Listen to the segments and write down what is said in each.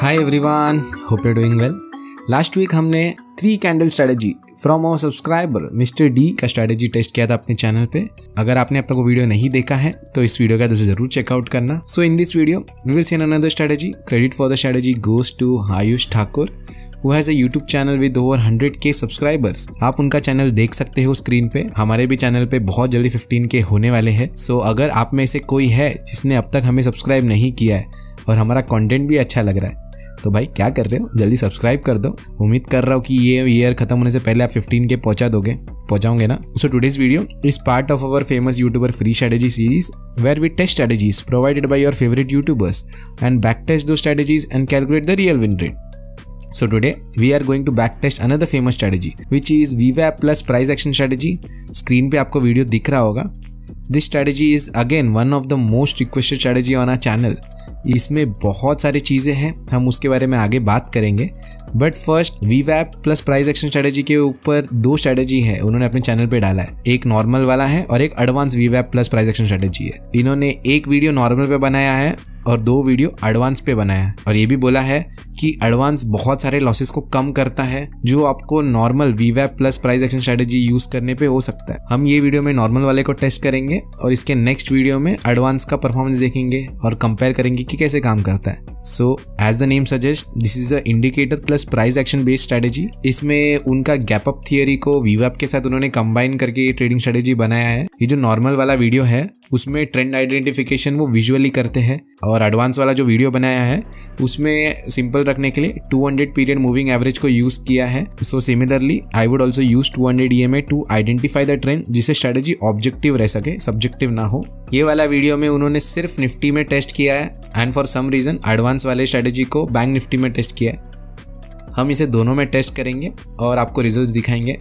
Hi everyone hope you doing well last week हमने three candle strategy from our subscriber mister D का strategy test किया था अपने channel पे अगर आपने अब तक वो वीडियो नहीं देखा है तो इस वीडियो का तो जरूर चेकआउट करना so in this video we will seen another strategy credit for the strategy goes to Ayush Thakur वो has a YouTube channel with over hundred K subscribers आप उनका चैनल देख सकते हो स्क्रीन पे हमारे भी चैनल पे बहुत जल्दी फिफ्टीन के होने वाले हैं सो so, अगर आप में से कोई है जिसने अब तक हमें सब्सक्राइब नहीं किया है और हमारा कंटेंट भी अच्छा लग रहा है तो भाई क्या कर रहे हो जल्दी सब्सक्राइब कर दो उम्मीद कर रहा हूँ कि ये ईयर खत्म होने से पहले आप फिफ्टीन के पहुंचा दोगे पहुंचाओगे ना so today's video is part of our famous YouTuber free strategy series where we test strategies provided by your favourite YouTubers and back test those strategies and calculate the real win rate So today we are going to test another famous strategy which is VWAP plus price action strategy. Screen पे आपको video दिख रहा होगा. This strategy is again one of the most requested strategy on our channel इसमें बहुत सारी चीज़ें हैं हम उसके बारे में आगे बात करेंगे बट फर्स्ट वी वैप प्लस प्राइस एक्शन स्ट्रेटेजी के ऊपर दो स्ट्रेटेजी है उन्होंने अपने चैनल पे डाला है एक नॉर्मल वाला है और एक एडवांस वी वैप प्लस प्राइस एक्शन स्ट्रेटेजी है इन्होंने एक वीडियो नॉर्मल पे बनाया है और दो वीडियो एडवांस पे बनाया है और ये भी बोला है कि एडवांस बहुत सारे लॉसेस को कम करता है जो आपको नॉर्मल वीवैप plus price action strategy use करने पे हो सकता है हम ये वीडियो में नॉर्मल वाले को टेस्ट करेंगे और इसके नेक्स्ट वीडियो में एडवांस का परफॉर्मेंस देखेंगे और कंपेयर करेंगे कि कैसे काम करता है so as the name suggest this is a indicator plus as price action based strategy इसमें उनका गैप अप थियरी को वीवैप के साथ उन्होंने कंबाइन करके ये ट्रेडिंग स्ट्रेटेजी बनाया है ये जो नॉर्मल वाला वीडियो है उसमें ट्रेंड आइडेंटिफिकेशन वो विजुअली करते हैं और एडवांस वाला जो वीडियो बनाया है उसमें सिंपल रखने के लिए 200 पीरियड मूविंग एवरेज को यूज किया है so similarly I would also use 200 hundred E M A to identify the trend जिससे स्ट्रेटेजी ऑब्जेक्टिव रह सके सब्जेक्टिव ना हो ये वाला वीडियो में उन्होंने सिर्फ निफ्टी में टेस्ट किया है and for some reason advance वाले स्ट्रेटेजी को बैंक निफ्टी में टेस्ट किया है हम इसे दोनों में टेस्ट करेंगे और आपको रिजल्ट दिखाएंगे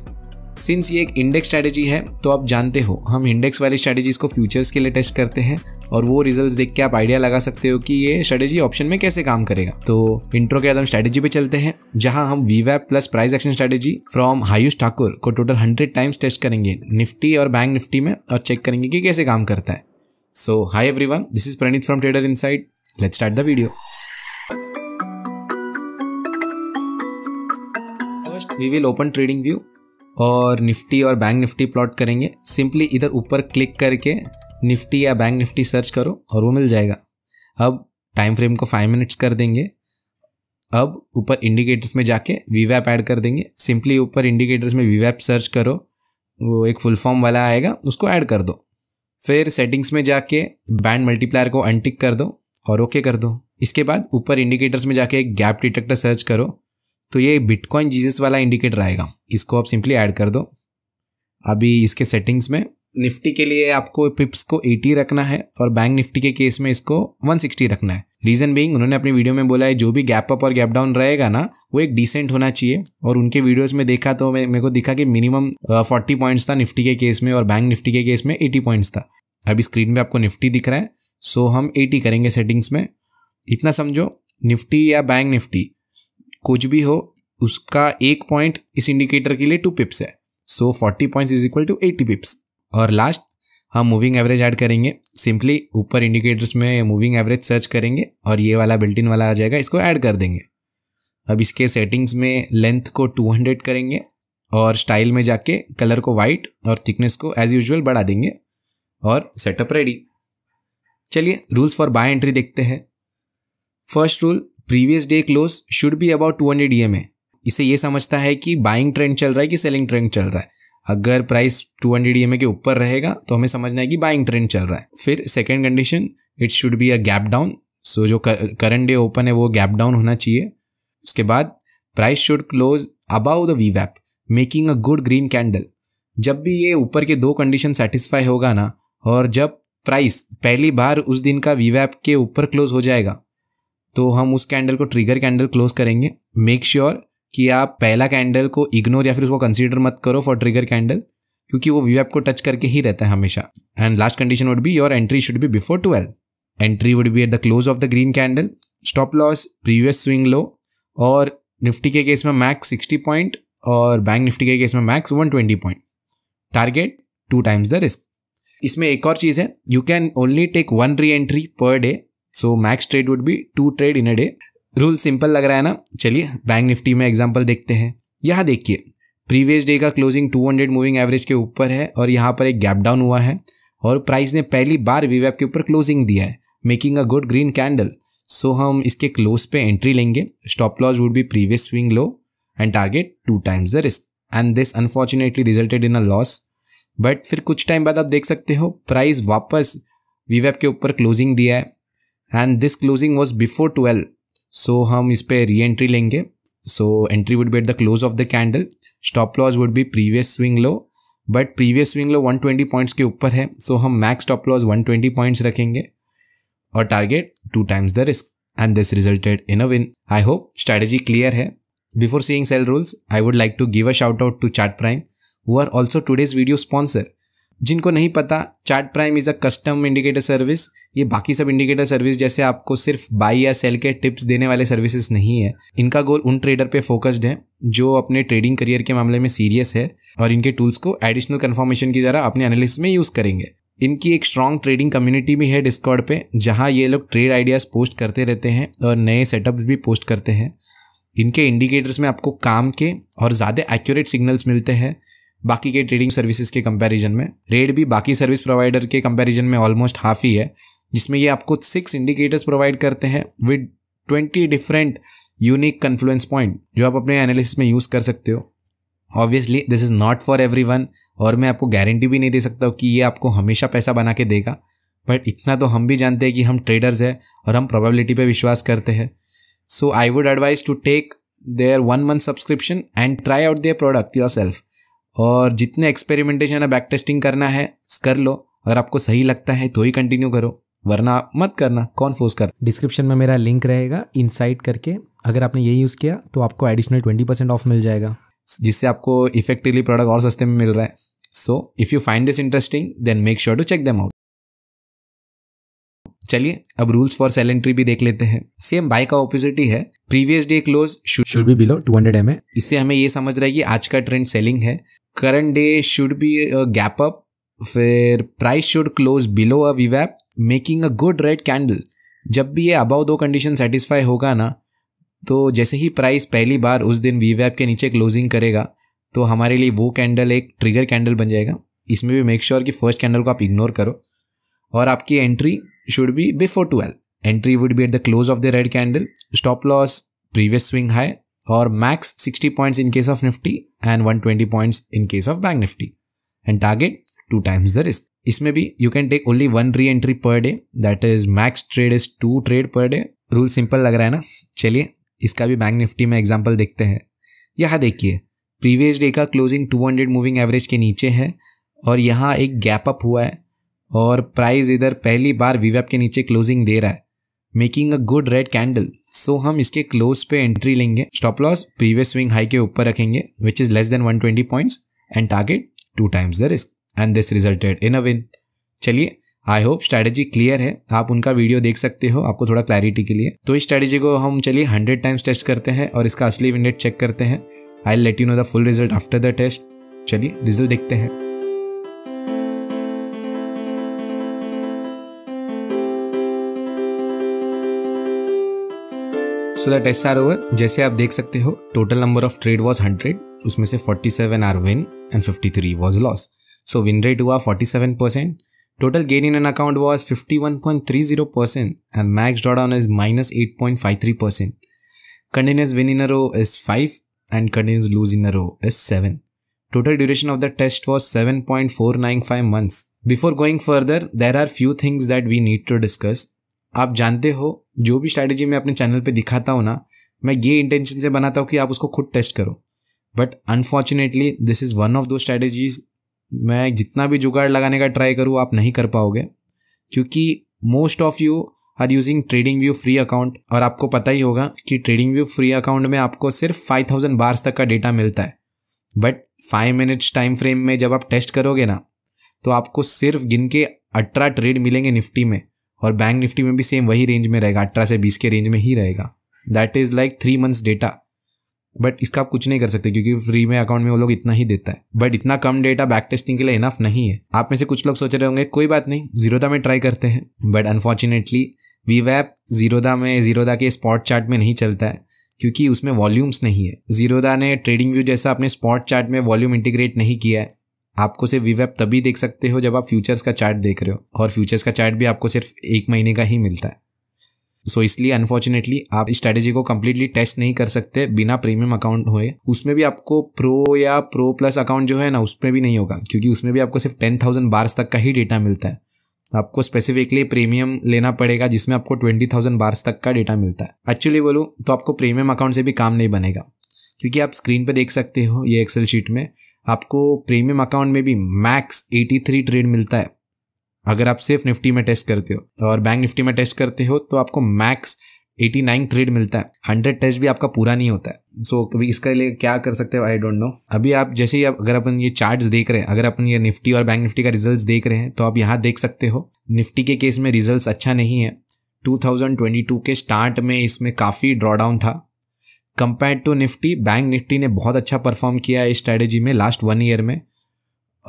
सिंस ये एक इंडेक्स स्ट्रैटेजी है तो आप जानते हो हम इंडेक्स वाली स्ट्रैटेजीज को फ्यूचर्स के लिए टेस्ट करते हैं और वो रिजल्ट्स देख के आप आइडिया लगा सकते हो कि ये स्ट्रैटेजी ऑप्शन में कैसे काम करेगा तो इंट्रो के बाद हम स्ट्रैटेजी पे चलते हैं जहां हम वीवैप plus price action strategy from Ayush Thakur को टोटल हंड्रेड टाइम्स टेस्ट करेंगे निफ्टी और बैंक निफ्टी में और चेक करेंगे कि कैसे काम करता है so hi every this is Praneet from trader in let start the video we will open TradingView और निफ्टी और बैंक निफ्टी प्लॉट करेंगे सिंपली इधर ऊपर क्लिक करके निफ्टी या बैंक निफ्टी सर्च करो और वो मिल जाएगा अब टाइम फ्रेम को फाइव मिनट्स कर देंगे अब ऊपर इंडिकेटर्स में जाके वी वैप ऐड कर देंगे सिंपली ऊपर इंडिकेटर्स में वी वैप सर्च करो वो एक फुल फॉर्म वाला आएगा उसको ऐड कर दो फिर सेटिंग्स में जाके बैंड मल्टीप्लायर को अनटिक कर दो और ओके okay कर दो इसके बाद ऊपर इंडिकेटर्स में जाके एक गैप डिटेक्टर सर्च करो तो ये बिटकॉइन जीजस वाला इंडिकेटर आएगा इसको आप सिंपली ऐड कर दो अभी इसके सेटिंग्स में निफ्टी के लिए आपको पिप्स को 80 रखना है और बैंक निफ्टी के केस में इसको 160 रखना है रीजन बीइंग उन्होंने अपनी वीडियो में बोला है जो भी गैप अप और गैप डाउन रहेगा ना वो एक डिसेंट होना चाहिए और उनके वीडियोस में देखा तो मेरे को दिखा कि मिनिमम 40 पॉइंट्स था निफ्टी के केस में और बैंक निफ्टी के केस में एटी पॉइंट्स था अभी स्क्रीन में आपको निफ्टी दिख रहा है सो हम एटी करेंगे सेटिंग्स में इतना समझो निफ्टी या बैंक निफ्टी कुछ भी हो उसका एक पॉइंट इस इंडिकेटर के लिए टू पिप्स है so forty point is equal to eighty pips और लास्ट हम मूविंग एवरेज ऐड करेंगे सिंपली ऊपर इंडिकेटर्स में मूविंग एवरेज सर्च करेंगे और ये वाला बिल्ट इन वाला आ जाएगा इसको ऐड कर देंगे अब इसके सेटिंग्स में लेंथ को 200 करेंगे और स्टाइल में जाके कलर को वाइट और थिकनेस को एज यूजुअल बढ़ा देंगे और सेटअप रेडी चलिए रूल्स फॉर बाय एंट्री देखते हैं first rule previous day close should be about two hundred E M A इसे ये समझता है कि बाइंग ट्रेंड चल रहा है कि सेलिंग ट्रेंड चल रहा है अगर प्राइस टू हंड्रेड ई के ऊपर रहेगा तो हमें समझना है कि बाइंग ट्रेंड चल रहा है फिर second condition it should be a gap down so जो करंट डे ओपन है वो गैप डाउन होना चाहिए उसके बाद price should close above the वी वैप making a good green candle जब भी ये ऊपर के दो कंडीशन सेटिस्फाई होगा ना और जब प्राइस पहली बार उस दिन का वी वैप के ऊपर क्लोज हो जाएगा तो हम उस कैंडल को ट्रिगर कैंडल क्लोज करेंगे मेक श्योर sure कि आप पहला कैंडल को इग्नोर या फिर उसको कंसीडर मत करो फॉर ट्रिगर कैंडल क्योंकि वो व्यू एप को टच करके ही रहता है हमेशा and last condition would be your entry should be before twelve entry would be at the close of the green candle stop loss previous swing low और निफ्टी के case में मैक्स सिक्सटी पॉइंट और Bank Nifty के case में max one twenty point target two times the risk इसमें एक और चीज़ है you can only take one re entry per day so max trade would be two trade in a day rule simple लग रहा है ना चलिए बैंक निफ्टी में एग्जाम्पल देखते हैं यहाँ देखिए प्रीवियस डे का क्लोजिंग 200 मूविंग एवरेज के ऊपर है और यहाँ पर एक गैप डाउन हुआ है और प्राइस ने पहली बार वीवैप के ऊपर क्लोजिंग दिया है making a good green candle so हम इसके क्लोज पे एंट्री लेंगे stop loss would be previous swing low and target two times the risk and this unfortunately resulted in a loss but फिर कुछ टाइम बाद आप देख सकते हो प्राइस वापस वीवैप के ऊपर क्लोजिंग दिया है and this closing was before twelve so हम इस पर री एंट्री लेंगे so entry would be at the close of the candle stop loss would be previous swing low but previous swing low 120 points के ऊपर है so so हम max stop loss 120 points रखेंगे और target two times the risk and this resulted in a win I hope strategy clear है before seeing sell rules I would like to give a shout out to Chart Prime वो are also today's video sponsor जिनको नहीं पता Chart Prime is a custom indicator service ये बाकी सब indicator service जैसे आपको सिर्फ बाई या सेल के टिप्स देने वाले सर्विसेज नहीं है इनका गोल उन ट्रेडर पे फोकस्ड है जो अपने ट्रेडिंग करियर के मामले में सीरियस है और इनके टूल्स को एडिशनल कन्फर्मेशन की तरह अपने एनालिस में यूज़ करेंगे इनकी एक स्ट्रॉन्ग ट्रेडिंग कम्युनिटी भी है डिस्कॉर्ड पे जहाँ ये लोग ट्रेड आइडियाज़ पोस्ट करते रहते हैं और नए सेटअप्स भी पोस्ट करते हैं इनके इंडिकेटर्स में आपको काम के और ज़्यादा एक्यूरेट सिग्नल्स मिलते हैं बाकी के ट्रेडिंग सर्विसेज के कंपैरिजन में रेट भी बाकी सर्विस प्रोवाइडर के कंपैरिजन में ऑलमोस्ट हाफ ही है जिसमें ये आपको सिक्स इंडिकेटर्स प्रोवाइड करते हैं with twenty different unique confluence point जो आप अपने एनालिसिस में यूज़ कर सकते हो obviously this is not for everyone और मैं आपको गारंटी भी नहीं दे सकता हूँ कि ये आपको हमेशा पैसा बना के देगा बट इतना तो हम भी जानते हैं कि हम ट्रेडर्स हैं और हम प्रोबेबिलिटी पे विश्वास करते हैं so I would advise to take their one month subscription and try out their product yourself और जितने एक्सपेरिमेंटेशन है बैक टेस्टिंग करना है कर लो अगर आपको सही लगता है तो ही कंटिन्यू करो वरना मत करना कौन फोर्स कर डिस्क्रिप्शन में मेरा लिंक रहेगा इनसाइट करके अगर आपने ये यूज़ किया तो आपको एडिशनल ट्वेंटी परसेंट ऑफ मिल जाएगा जिससे आपको इफेक्टिवली प्रोडक्ट और सस्ते में मिल रहा है so if you find this interesting then make sure to check them out चलिए अब रूल्स फॉर सेल एंट्री भी देख लेते हैं सेम बाय का ऑपोजिट ही है previous day close should be below 200 M इससे हमें ये समझ रहा है कि आज का ट्रेंड सेलिंग है current day should be gap up फिर price should close below a वीवैप making a good red candle जब भी ये अबाउ दो कंडीशन सेटिस्फाई होगा ना तो जैसे ही प्राइस पहली बार उस दिन वीवैप के नीचे क्लोजिंग करेगा तो हमारे लिए वो कैंडल एक ट्रिगर कैंडल बन जाएगा इसमें भी मेक श्योर sure कि फर्स्ट कैंडल को आप इग्नोर करो और आपकी entry should be before twelve entry would be at the close of the red candle stop loss previous swing high और max 60 points in case of Nifty and 120 point in case of bank Nifty and target two times the risk इसमें भी you can take only one re entry per day that is max trade is two trade per day rule simple लग रहा है ना चलिए इसका भी bank Nifty में एग्जाम्पल देखते हैं यहाँ देखिए प्रीवियस डे का क्लोजिंग 200 मूविंग एवरेज के नीचे है और यहाँ एक गैप अप हुआ है और प्राइस इधर पहली बार वीवैप के नीचे क्लोजिंग दे रहा है making a good red candle so हम इसके क्लोज पे एंट्री लेंगे stop loss previous swing high के ऊपर रखेंगे which is less than 120 point and target two times the risk and this resulted in a win चलिए आई होप स्ट्रैटेजी क्लियर है आप उनका वीडियो देख सकते हो आपको थोड़ा क्लैरिटी के लिए तो इस स्ट्रैटेजी को हम चलिए हंड्रेड टाइम्स टेस्ट करते हैं और इसका असली विंडेट चेक करते हैं I let you know the full result after the test चलिए रिजल्ट देखते हैं so that's are over जैसे आप देख सकते हो total number of trade was hundred उसमें से forty seven are win and fifty three was loss so win rate हुआ forty seven percent total gain in an account was fifty one point three zero percent and max drawdown is minus eight point five three percent continuous win in row is five and continuous lose in row is seven total duration of the test was seven point four nine five months before going further there are few things that we need to discuss आप जानते हो जो भी strategy मैं अपने channel पे दिखाता हूँ ना मैं ये इंटेंशन से बनाता हूँ कि आप उसको खुद टेस्ट करो but unfortunately this is one of two strategies मैं जितना भी जुगाड़ लगाने का ट्राई करूँ आप नहीं कर पाओगे क्योंकि most of you are using TradingView free account और आपको पता ही होगा कि ट्रेडिंग व्यू फ्री अकाउंट में आपको सिर्फ फाइव थाउजेंड बार्स तक का डेटा मिलता है but five minutes time frame में जब आप टेस्ट करोगे ना तो आपको सिर्फ गिन के अठारह ट्रेड मिलेंगे निफ्टी में और बैंक निफ्टी में भी सेम वही रेंज में रहेगा अठारह से बीस के रेंज में ही रहेगा that is like three months data but इसका आप कुछ नहीं कर सकते क्योंकि फ्री में अकाउंट में वो लोग इतना ही देता है बट इतना कम डेटा बैक टेस्टिंग के लिए इनफ नहीं है आप में से कुछ लोग सोच रहे होंगे कोई बात नहीं जीरोदा में ट्राई करते हैं बट अनफॉर्चुनेटली वी वैप जीरोदा में जीरोदा के स्पॉट चार्ट में नहीं चलता है क्योंकि उसमें वॉल्यूम्स नहीं है जीरोदा ने ट्रेडिंग व्यू जैसा अपने स्पॉट चार्ट में वॉल्यूम इंटीग्रेट नहीं किया है आपको सिर्फ वीवेप तभी देख सकते हो जब आप फ्यूचर्स का चार्ट देख रहे हो और फ्यूचर्स का चार्ट भी आपको सिर्फ एक महीने का ही मिलता है सो so, इसलिए अनफॉर्चुनेटली आप स्ट्रैटेजी को कम्प्लीटली टेस्ट नहीं कर सकते बिना प्रीमियम अकाउंट हुए उसमें भी आपको प्रो या प्रो प्लस अकाउंट जो है ना उसमें भी नहीं होगा क्योंकि उसमें भी आपको सिर्फ टेन थाउजेंड बार्स तक का ही डेटा मिलता है आपको स्पेसिफिकली प्रीमियम लेना पड़ेगा जिसमें आपको ट्वेंटी थाउजेंड बार्स तक का डेटा मिलता है एक्चुअली बोलूँ तो आपको प्रीमियम अकाउंट से भी काम नहीं बनेगा क्योंकि आप स्क्रीन पर देख सकते हो ये एक्सेल शीट में आपको प्रीमियम अकाउंट में भी मैक्स 83 ट्रेड मिलता है अगर आप सिर्फ निफ्टी में टेस्ट करते हो और बैंक निफ्टी में टेस्ट करते हो तो आपको मैक्स 89 ट्रेड मिलता है 100 टेस्ट भी आपका पूरा नहीं होता है सो so, कभी इसके लिए क्या कर सकते हो आई डोंट नो अभी आप जैसे ही आप अगर अपन ये चार्ट्स देख रहे हैं अगर अपन ये निफ्टी और बैंक निफ्टी का रिजल्ट्स देख रहे हैं तो आप यहाँ देख सकते हो निफ्टी के केस में रिजल्ट्स अच्छा नहीं है 2022 के स्टार्ट में इसमें काफ़ी ड्रॉडाउन था compare to Nifty bank Nifty ने बहुत अच्छा परफॉर्म किया है इस स्ट्रैटेजी में लास्ट वन ईयर में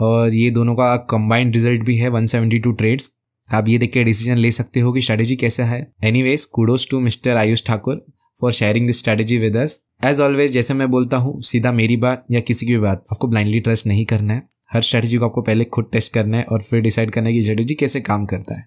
और ये दोनों का कंबाइंड रिजल्ट भी है 172 ट्रेड्स आप ये देख के डिसीजन ले सकते हो कि स्ट्रैटेजी कैसा है any ways kudos to mister Ayush Thakur for sharing this strategy with us as always जैसे मैं बोलता हूँ सीधा मेरी बात या किसी की भी बात आपको ब्लाइंडली ट्रस्ट नहीं करना है हर स्ट्रैटेजी को आपको पहले खुद टेस्ट करना है और फिर डिसाइड करना है कि स्ट्रैटेजी कैसे काम करता है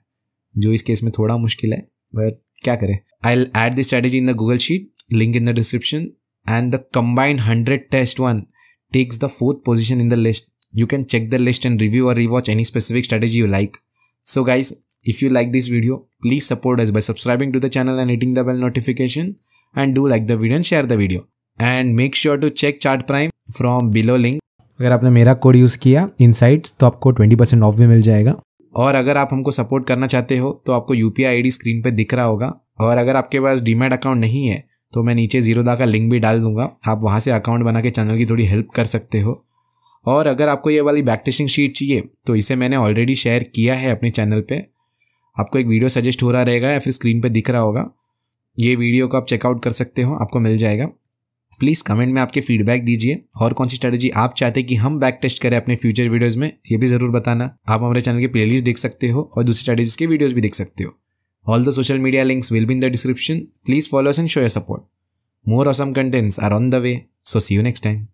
जो इस केस में थोड़ा मुश्किल है बट क्या करें I add this strategy in the Google sheet link in the description. And the combined 100 test one takes the fourth position in the list. You can check the list and review or rewatch any specific strategy you like. So guys, if you like this video, please support us by subscribing to the channel and hitting the bell notification and do like the video and share the video. And make sure to check Chart Prime from below link. अगर आपने मेरा code use किया इन तो आपको 20% percent of भी मिल जाएगा और अगर आप हमको सपोर्ट करना चाहते हो तो आपको यूपीआई पी स्क्रीन पर दिख रहा होगा और अगर आपके पास डीमेट अकाउंट नहीं है तो मैं नीचे जीरोदा का लिंक भी डाल दूंगा आप वहाँ से अकाउंट बना के चैनल की थोड़ी हेल्प कर सकते हो और अगर आपको ये वाली बैक टेस्टिंग शीट चाहिए तो इसे मैंने ऑलरेडी शेयर किया है अपने चैनल पर आपको एक वीडियो सजेस्ट हो रहा रहेगा या फिर स्क्रीन पर दिख रहा होगा ये वीडियो को आप चेकआउट कर सकते हो आपको मिल जाएगा प्लीज़ कमेंट में आपके फीडबैक दीजिए और कौन सी स्ट्रेटेजी आप चाहते हैं कि हम बैक टेस्ट करें अपने फ्यूचर वीडियोज़ में ये भी ज़रूर बताना आप हमारे चैनल की प्लेलिस्ट देख सकते हो और दूसरी स्ट्रेटेजीज के वीडियोज़ भी देख सकते हो All the social media links will be in the description. Please follow us and show your support. More awesome contents are on the way, so see you next time.